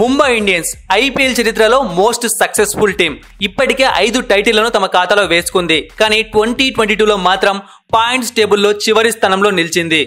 Mumbai Indians IPL చరిత్రలో most successful team ఇప్పటికే ఐదు టైటిళ్లను తమ ఖాతాలో వేసుకుంది కానీ ట్వంటీ ట్వంటీ టూలో మాత్రం పాయింట్స్ టేబుల్లో చివరి స్థానంలో నిలిచింది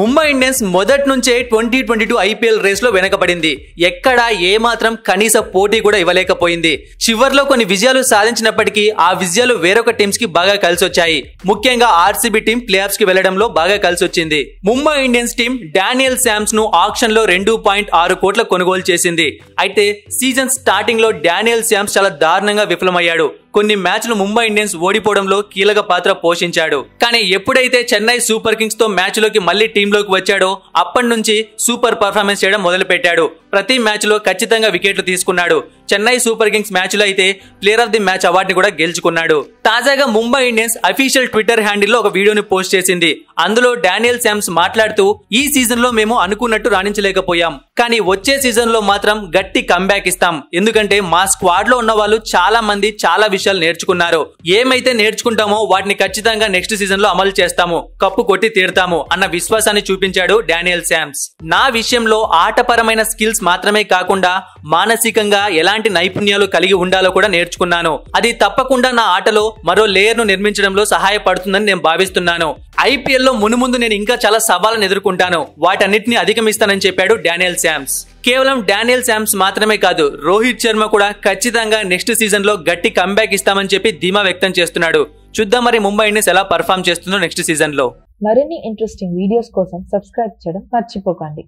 ముంబై ఇండియన్స్ మొదటి నుంచే ట్వంటీ ట్వంటీ టూ ఐపీఎల్ రేస్లో వెనకబడింది ఎక్కడ ఏమాత్రం కనీస పోటీ కూడా ఇవ్వలేకపోయింది చివర్లో కొన్ని విజయాలు సాధించినప్పటికీ ఆ విజయాలు వేరొక టీమ్స్ కి బాగా కలిసి వచ్చాయి ముఖ్యంగా ఆర్సీబీ టీం ప్లేఆఫ్స్ కి వెళ్లడంలో బాగా కలిసి వచ్చింది Mumbai Indians team Daniel Sams ను ఆప్షన్ లో రెండు పాయింట్ ఆరు కోట్ల కొనుగోలు చేసింది అయితే సీజన్ స్టార్టింగ్ లో డానియల్ శామ్స్ చాలా దారుణంగా విఫలమయ్యాడు కొన్ని మ్యాచ్లు ముంబై ఇండియన్స్ ఓడిపోవడంలో కీలక పాత్ర పోషించాడు కానీ ఎప్పుడైతే చెన్నై సూపర్ కింగ్స్ తో మ్యాచ్ లోకి మళ్లీ టీంలోకి వచ్చాడో అప్పటి నుంచి సూపర్ పర్ఫార్మెన్స్ చేయడం మొదలుపెట్టాడు ప్రతి మ్యాచ్ లో ఖచ్చితంగా వికెట్లు తీసుకున్నాడు చెన్నై సూపర్ కింగ్స్ మ్యాచ్లో అయితే ప్లేయర్ ఆఫ్ ది మ్యాచ్ అవార్డుని కూడా గెలుచుకున్నాడు తాజాగా ముంబై ఇండియన్స్ అఫీషియల్ ట్విట్టర్ హ్యాండిల్లో ఒక వీడియోని పోస్ట్ చేసింది అందులో డానియల్ శామ్స్ మాట్లాడుతూ ఈ సీజన్ లో మేము అనుకున్నట్టు రాణించలేకపోయాం కానీ వచ్చే సీజన్ లో మాత్రం గట్టి కంబ్యాక్ ఇస్తాం ఎందుకంటే మా స్క్వాడ్ లో ఉన్న వాళ్ళు చాలా మంది చాలా విషయాలు నేర్చుకున్నారు ఏమైతే నేర్చుకుంటామో వాటిని ఖచ్చితంగా నెక్స్ట్ సీజన్ లో అమలు చేస్తాము కప్పు కొట్టి తీరుతాము అన్న విశ్వాసాన్ని చూపించాడు డానియల్ శామ్స్ నా విషయంలో ఆటపరమైన స్కిల్స్ మాత్రమే కాకుండా మానసికంగా ఎలాంటి నైపుణ్యాలు కలిగి ఉండాలో కూడా నేర్చుకున్నాను అది తప్పకుండా నా ఆటలో మరో లేయర్ను నిర్మించడంలో సహాయపడుతుందని నేను భావిస్తున్నాను ఐపీఎల్లో మునుముందు నేను ఇంకా చాలా సవాళ్ళను ఎదుర్కొంటాను వాటన్నిటిని అధిగమిస్తానని చెప్పాడు డానియల్ శామ్స్ కేవలం డానియల్ శామ్స్ మాత్రమే కాదు రోహిత్ శర్మ కూడా ఖచ్చితంగా నెక్స్ట్ సీజన్లో గట్టి కంబ్యాక్ ఇస్తామని చెప్పి ధీమా వ్యక్తం చేస్తున్నాడు చూద్దాం మరి ముంబై ఇండియన్స్ ఎలా పర్ఫామ్ చేస్తుందో నెక్స్ట్ సీజన్లో మరిన్ని ఇంట్రెస్టింగ్ వీడియోస్ కోసం సబ్స్క్రైబ్ చేయడం మర్చిపోకండి